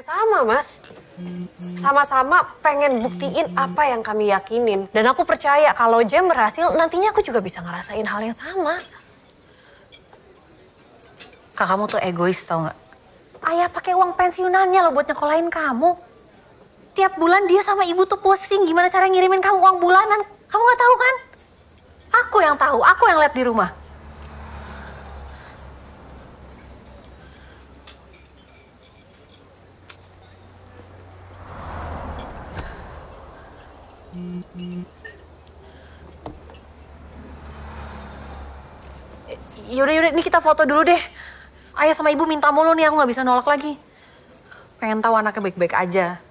Iya, sama, Mas. Sama-sama pengen buktiin apa yang kami yakinin. Dan aku percaya kalau Jem berhasil, nantinya aku juga bisa ngerasain hal yang sama. Kak, kamu tuh egois tau gak? Ayah pakai uang pensiunannya loh buat nyekolahin kamu. Tiap bulan dia sama ibu tuh pusing gimana cara ngirimin kamu uang bulanan. Kamu gak tahu kan? Aku yang tahu, aku yang lihat di rumah. Eh, yaudah, yaudah. Ini kita foto dulu deh. Ayah sama ibu minta mulu nih, aku nggak bisa nolak lagi. Pengen tahu anaknya baik-baik aja.